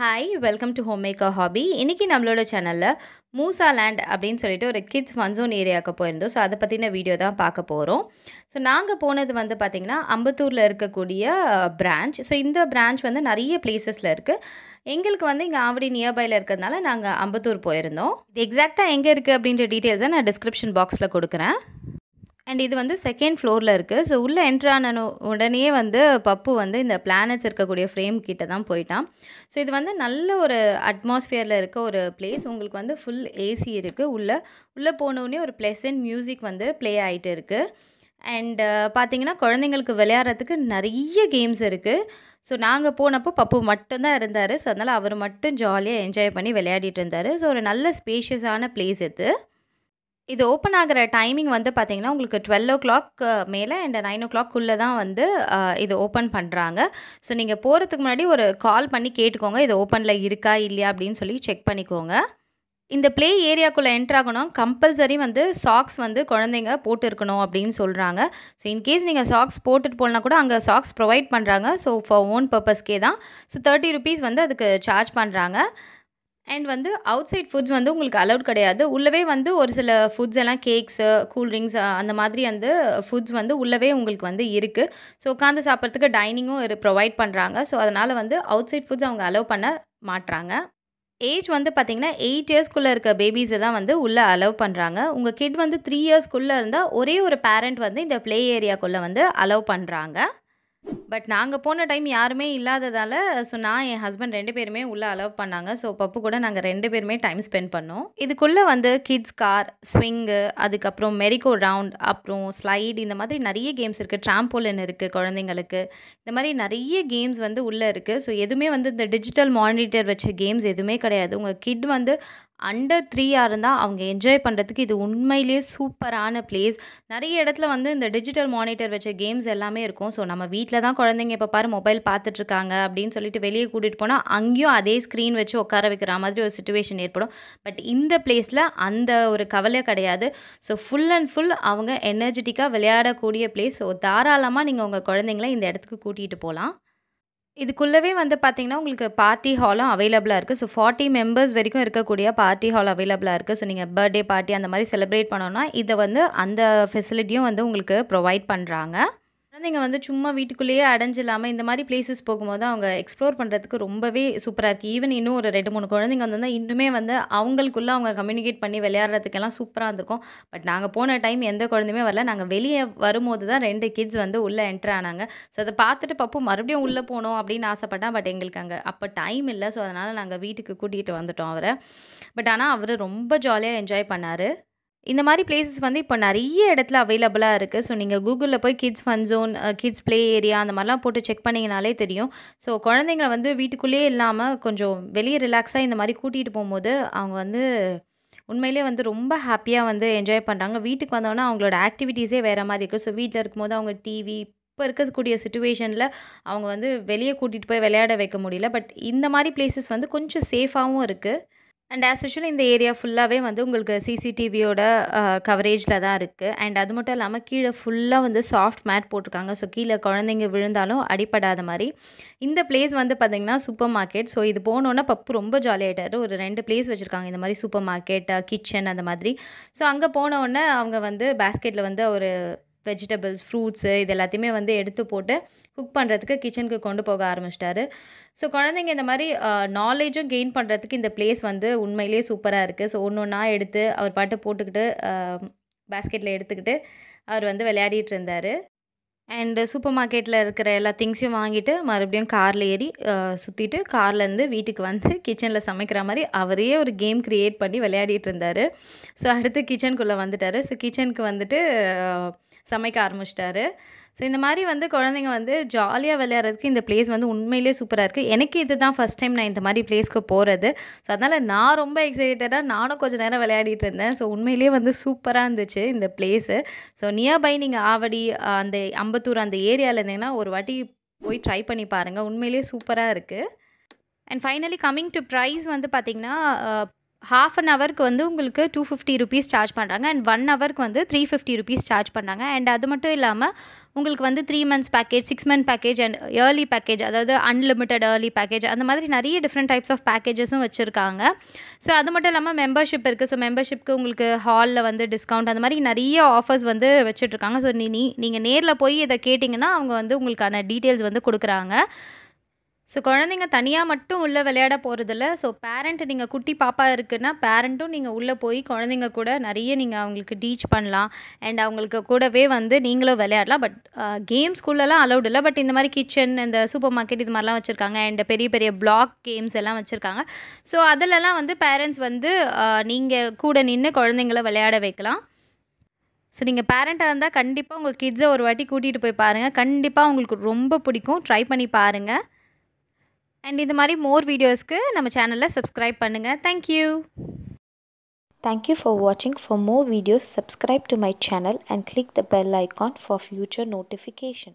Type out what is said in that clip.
Hi welcome to home maker hobby இன்றைக்கி நம்மளோட சேனலில் மூசா லேண்ட் அப்படின்னு சொல்லிட்டு ஒரு கிட்ஸ் ஃபன்சோன் ஏரியாவுக்கு போயிருந்தோம் ஸோ அதை பற்றின வீடியோ தான் பார்க்க போகிறோம் ஸோ நாங்கள் போனது வந்து பார்த்திங்கன்னா அம்பத்தூரில் இருக்கக்கூடிய பிரான்ச் ஸோ இந்த பிரான்ச் வந்து நிறைய பிளேசஸில் இருக்குது எங்களுக்கு வந்து இங்கே ஆவடி நியர்பையில் இருக்கிறதுனால நாங்கள் அம்பத்தூர் போயிருந்தோம் இது எக்ஸாக்டாக எங்கே இருக்குது அப்படின்ற டீட்டெயில்ஸை நான் டிஸ்கிரிப்ஷன் பாக்ஸில் கொடுக்குறேன் அண்ட் இது வந்து செகண்ட் ஃப்ளோரில் இருக்குது ஸோ உள்ளே என்ட்ரு ஆன உடனே வந்து பப்பு வந்து இந்த பிளானட்ஸ் இருக்கக்கூடிய ஃப்ரேம் கிட்ட தான் போயிட்டான் ஸோ இது வந்து நல்ல ஒரு அட்மாஸ்ஃபியரில் இருக்க ஒரு பிளேஸ் உங்களுக்கு வந்து ஃபுல் ஏசி இருக்குது உள்ளே உள்ளே போனோடனே ஒரு ப்ளெசன்ட் மியூசிக் வந்து ப்ளே ஆகிட்டு இருக்குது அண்டு uh, பார்த்தீங்கன்னா குழந்தைங்களுக்கு விளையாடுறதுக்கு நிறைய கேம்ஸ் இருக்குது ஸோ நாங்கள் போனப்போ பப்பு மட்டும்தான் இருந்தார் ஸோ அதனால் அவர் மட்டும் ஜாலியாக என்ஜாய் பண்ணி விளையாடிட்டு இருந்தார் ஸோ ஒரு நல்ல ஸ்பேஷியஸான பிளேஸ் இது இது ஓப்பன் ஆகிற டைமிங் வந்து பார்த்தீங்கன்னா உங்களுக்கு டுவெல் ஓ கிளாக் மேலே அண்ட் நைன் ஓ கிளாக் குள்ளே தான் வந்து இது ஓப்பன் பண்ணுறாங்க ஸோ நீங்கள் போகிறதுக்கு முன்னாடி ஒரு கால் பண்ணி கேட்டுக்கோங்க இது ஓப்பனில் இருக்கா இல்லையா அப்படின்னு சொல்லி செக் பண்ணிக்கோங்க இந்த ப்ளே ஏரியாக்குள்ளே என்ட்ராகணும் கம்பல்சரி வந்து சாக்ஸ் வந்து குழந்தைங்க போட்டு இருக்கணும் அப்படின்னு சொல்கிறாங்க ஸோ இன்கேஸ் நீங்கள் சாக்ஸ் போட்டுட்டு போனால் கூட அங்கே சாக்ஸ் ப்ரொவைட் பண்ணுறாங்க ஸோ ஃபார் ஓன் பர்பஸ்க்கே தான் ஸோ தேர்ட்டி ருபீஸ் வந்து அதுக்கு சார்ஜ் பண்ணுறாங்க அண்ட் வந்து அவுட் சைட் ஃபுட்ஸ் வந்து உங்களுக்கு அலவுட் கிடையாது உள்ளவே வந்து ஒரு சில ஃபுட்ஸ் எல்லாம் கேக்ஸு கூல்ட்ரிங்க்ஸ் அந்த மாதிரி வந்து ஃபுட்ஸ் வந்து உள்ளவே உங்களுக்கு வந்து இருக்குது ஸோ உட்காந்து சாப்பிட்றதுக்கு டைனிங்கும் ப்ரொவைட் பண்ணுறாங்க ஸோ அதனால் வந்து அவுட் சைட் ஃபுட்ஸ் அவங்க அலோவ் பண்ண மாட்டுறாங்க ஏஜ் வந்து பார்த்திங்கன்னா எயிட் இயர்ஸ்குள்ளே இருக்க பேபிஸை தான் வந்து உள்ளே அலோவ் பண்ணுறாங்க உங்கள் கிட் வந்து த்ரீ இயர்ஸ்குள்ளே இருந்தால் ஒரே ஒரு பேரண்ட் வந்து இந்த ப்ளே ஏரியாக்குள்ளே வந்து அலோவ் பண்ணுறாங்க பட் நாங்கள் போன டைம் யாருமே இல்லாததால் ஸோ நான் என் ஹஸ்பண்ட் ரெண்டு பேருமே உள்ளே அலோவ் பண்ணாங்க ஸோ பப்பு கூட நாங்கள் ரெண்டு பேருமே டைம் ஸ்பெண்ட் பண்ணோம் இதுக்குள்ளே வந்து கிட்ஸ் கார் ஸ்விங்கு அதுக்கப்புறம் மெரிகோ ரவுண்ட் அப்புறம் ஸ்லைடு இந்த மாதிரி நிறைய கேம்ஸ் இருக்குது ட்ராம்போலன் இருக்குது குழந்தைங்களுக்கு இந்த மாதிரி நிறைய கேம்ஸ் வந்து உள்ளே இருக்குது ஸோ எதுவுமே வந்து இந்த டிஜிட்டல் மானிட்டர் வச்ச கேம்ஸ் எதுவுமே கிடையாது உங்கள் கிட் வந்து அண்டர் த்ரீயாக இருந்தால் அவங்க என்ஜாய் பண்ணுறதுக்கு இது உண்மையிலேயே சூப்பரான பிளேஸ் நிறைய இடத்துல வந்து இந்த டிஜிட்டல் மானிட்டர் வச்ச கேம்ஸ் எல்லாமே இருக்கும் ஸோ நம்ம வீட்டில் தான் குழந்தைங்க இப்போ பாரு மொபைல் பார்த்துட்ருக்காங்க அப்படின்னு சொல்லிட்டு வெளியே கூட்டிகிட்டு போனால் அங்கேயும் அதே ஸ்க்ரீன் வச்சு உட்கார வைக்கிற மாதிரி ஒரு சுச்சுவேஷன் ஏற்படும் பட் இந்த பிளேஸில் அந்த ஒரு கவலை கிடையாது ஸோ ஃபுல் அண்ட் ஃபுல் அவங்க எனர்ஜெட்டிக்காக விளையாடக்கூடிய பிளேஸ் ஸோ தாராளமாக நீங்கள் உங்கள் குழந்தைங்கள இந்த இடத்துக்கு கூட்டிகிட்டு போகலாம் இதுக்குள்ளவே வந்து பார்த்திங்கன்னா உங்களுக்கு பார்ட்டி ஹாலும் அவைலபிளாக இருக்குது ஸோ ஃபார்ட்டி மெம்பர்ஸ் வரைக்கும் இருக்கக்கூடிய பார்ட்டி ஹால் அவைலபிளாக இருக்குது ஸோ நீங்கள் பர்த்டே பார்ட்டி அந்த மாதிரி செலிப்ரேட் பண்ணோன்னா இதை வந்து அந்த ஃபெசிலிட்டியும் வந்து உங்களுக்கு ப்ரொவைட் பண்ணுறாங்க குழந்தைங்க வந்து சும்மா வீட்டுக்குள்ளேயே அடைஞ்சில்லாமல் இந்த மாதிரி பிளேசஸ் போகும்போது அவங்க எக்ஸ்ப்ளோர் பண்ணுறதுக்கு ரொம்பவே சூப்பராக இருக்குது ஈவன் இன்னும் ஒரு ரெண்டு மூணு குழந்தைங்க வந்து இன்னுமே வந்து அவங்களுக்குள்ளே அவங்க கம்யூனிகேட் பண்ணி விளையாடுறதுக்கெல்லாம் சூப்பராக இருந்திருக்கும் பட் நாங்கள் போன டைம் எந்த குழந்தையுமே வரல நாங்கள் வெளியே வரும்போது தான் ரெண்டு கிட்ஸ் வந்து உள்ளே என்ட்ரு ஆனாங்க ஸோ அதை பார்த்துட்டு பப்பு மறுபடியும் உள்ளே போகணும் அப்படின்னு ஆசைப்பட்டேன் பட் எங்களுக்கு அங்கே அப்போ டைம் இல்லை ஸோ அதனால் நாங்கள் வீட்டுக்கு கூட்டிகிட்டு வந்துட்டோம் அவரை பட் ஆனால் அவர் ரொம்ப ஜாலியாக என்ஜாய் பண்ணார் இந்த மாதிரி பிளேசஸ் வந்து இப்போ நிறைய இடத்துல அவைலபிளாக இருக்குது ஸோ நீங்கள் கூகுளில் போய் kids fun zone kids play area அந்த மாதிரிலாம் போட்டு செக் பண்ணிங்கனாலே தெரியும் ஸோ குழந்தைங்களை வந்து வீட்டுக்குள்ளேயே இல்லாமல் கொஞ்சம் வெளியே ரிலாக்ஸாக இந்த மாதிரி கூட்டிகிட்டு போகும்போது அவங்க வந்து உண்மையிலே வந்து ரொம்ப ஹாப்பியாக வந்து என்ஜாய் பண்ணுறாங்க வீட்டுக்கு வந்தோன்னா அவங்களோட ஆக்டிவிட்டீஸே வேறு மாதிரி இருக்குது ஸோ வீட்டில் இருக்கும்போது அவங்க டிவி இப்போ இருக்கக்கூடிய சுச்சுவேஷனில் அவங்க வந்து வெளியே கூட்டிகிட்டு போய் விளையாட வைக்க முடியல பட் இந்த மாதிரி பிளேசஸ் வந்து கொஞ்சம் சேஃபாகவும் இருக்குது அண்ட் ஆஸ் யூஷுவல் இந்த ஏரியா ஃபுல்லாகவே வந்து உங்களுக்கு சிசிடிவியோட கவரேஜில் தான் இருக்குது அண்ட் அது மட்டும் இல்லாமல் கீழே ஃபுல்லாக வந்து சாஃப்ட் மேட் போட்டிருக்காங்க ஸோ கீழே குழந்தைங்க விழுந்தாலும் அடிப்படாத மாதிரி இந்த பிளேஸ் வந்து பார்த்திங்கன்னா சூப்பர் மார்க்கெட் ஸோ இது போனோன்னா பப்பு ரொம்ப ஜாலியாகிட்டார் ஒரு ரெண்டு பிளேஸ் வச்சுருக்காங்க இந்த மாதிரி சூப்பர் மார்க்கெட் கிச்சன் அந்த மாதிரி ஸோ அங்கே போனோடனே அவங்க வந்து பேஸ்கெட்டில் வந்து ஒரு வெஜிடபிள்ஸ் ஃப்ரூட்ஸு இது எல்லாத்தையுமே வந்து எடுத்து போட்டு குக் பண்ணுறதுக்கு கிச்சனுக்கு கொண்டு போக ஆரம்பிச்சிட்டாரு ஸோ குழந்தைங்க இந்த மாதிரி நாலேஜும் கெயின் பண்ணுறதுக்கு இந்த பிளேஸ் வந்து உண்மையிலே சூப்பராக இருக்குது ஸோ ஒன்று ஒன்றா எடுத்து அவர் பாட்டு போட்டுக்கிட்டு பேஸ்கெட்டில் எடுத்துக்கிட்டு அவர் வந்து விளையாடிட்டு இருந்தார் அண்டு சூப்பர் மார்க்கெட்டில் இருக்கிற எல்லா திங்ஸையும் வாங்கிட்டு மறுபடியும் காரில் ஏறி சுற்றிட்டு கார்லேருந்து வீட்டுக்கு வந்து கிச்சனில் சமைக்கிற மாதிரி அவரே ஒரு கேம் க்ரியேட் பண்ணி விளையாடிட்டு இருந்தார் ஸோ அடுத்து கிச்சனுக்குள்ளே வந்துட்டார் ஸோ கிச்சனுக்கு வந்துட்டு சமைக்க ஆரம்பிச்சிட்டாரு ஸோ இந்த மாதிரி வந்து குழந்தைங்க வந்து ஜாலியாக விளையாடுறதுக்கு இந்த பிளேஸ் வந்து உண்மையிலே சூப்பராக இருக்குது எனக்கு இது தான் ஃபஸ்ட் டைம் நான் இந்த மாதிரி பிளேஸ்க்கு போகிறது ஸோ அதனால் நான் ரொம்ப எக்ஸைட்டடாக நானும் கொஞ்சம் நேரம் விளையாடிட்டு இருந்தேன் ஸோ உண்மையிலே வந்து சூப்பராக இருந்துச்சு இந்த பிளேஸு ஸோ நியர்பை நீங்கள் ஆவடி அந்த அம்பத்தூர் அந்த ஏரியாவில் இருந்தீங்கன்னா ஒரு வாட்டி போய் ட்ரை பண்ணி பாருங்கள் உண்மையிலே சூப்பராக இருக்குது and finally coming to price வந்து பார்த்திங்கன்னா ஹாஃப் அன் ஹவருக்கு வந்து உங்களுக்கு டூ ஃபிஃப்டி ருபீஸ் சார்ஜ் பண்ணுறாங்க அண்ட் ஒன் ஹவருக்கு வந்து த்ரீ ஃபிஃப்டி ருபீஸ் சார்ஜ் பண்ணாங்க அண்ட் அது மட்டும் இல்லாமல் உங்களுக்கு வந்து three months package six month package and early package அதாவது அன்லிமிட்டட் ஏர்லி பேக்கேஜ் அந்த மாதிரி நிறைய டிஃப்ரெண்ட் டைப்ஸ் ஆஃப் பேக்கேஜஸும் வச்சுருக்காங்க ஸோ அது மட்டும் இல்லாமல் மெம்பர்ஷிப் இருக்குது ஸோ மெம்பர்ஷிப்க்கு உங்களுக்கு ஹாலில் வந்து டிஸ்கவுண்ட் அந்த மாதிரி நிறைய ஆஃபர்ஸ் வந்து வச்சுட்ருக்காங்க ஸோ நீ நீங்கள் நேரில் போய் இதை கேட்டிங்கன்னா அவங்க வந்து உங்களுக்கான டீட்டெயில்ஸ் வந்து கொடுக்குறாங்க ஸோ குழந்தைங்க தனியாக மட்டும் உள்ளே விளையாட போகிறதில்ல ஸோ பேரண்ட் நீங்கள் குட்டி பாப்பா இருக்குன்னா பேரண்ட்டும் நீங்கள் உள்ளே போய் குழந்தைங்க கூட நிறைய நீங்கள் அவங்களுக்கு டீச் பண்ணலாம் அண்ட் அவங்களுக்கு கூடவே வந்து நீங்களும் விளையாடலாம் பட் கேம் ஸ்கூல்லலாம் அலௌட் இல்லை பட் இந்த மாதிரி கிச்சன் இந்த சூப்பர் மார்க்கெட் இது மாதிரிலாம் வச்சுருக்காங்க அண்ட் பெரிய பெரிய பிளாக் கேம்ஸ் எல்லாம் வச்சுருக்காங்க ஸோ அதிலலாம் வந்து பேரண்ட்ஸ் வந்து நீங்கள் கூட நின்று குழந்தைங்கள விளையாட வைக்கலாம் ஸோ நீங்கள் பேரண்ட்டாக இருந்தால் கண்டிப்பாக உங்கள் கிட்ஸை ஒரு வாட்டி கூட்டிகிட்டு போய் பாருங்கள் கண்டிப்பாக உங்களுக்கு ரொம்ப பிடிக்கும் ட்ரை பண்ணி பாருங்கள் அண்ட் இது மாதிரி மோர் வீடியோஸ்க்கு நம்ம சேனலில் சப்ஸ்கிரைப் பண்ணுங்கள் thank you Thank you for watching. For more videos, subscribe to my channel and click the bell icon for future notification.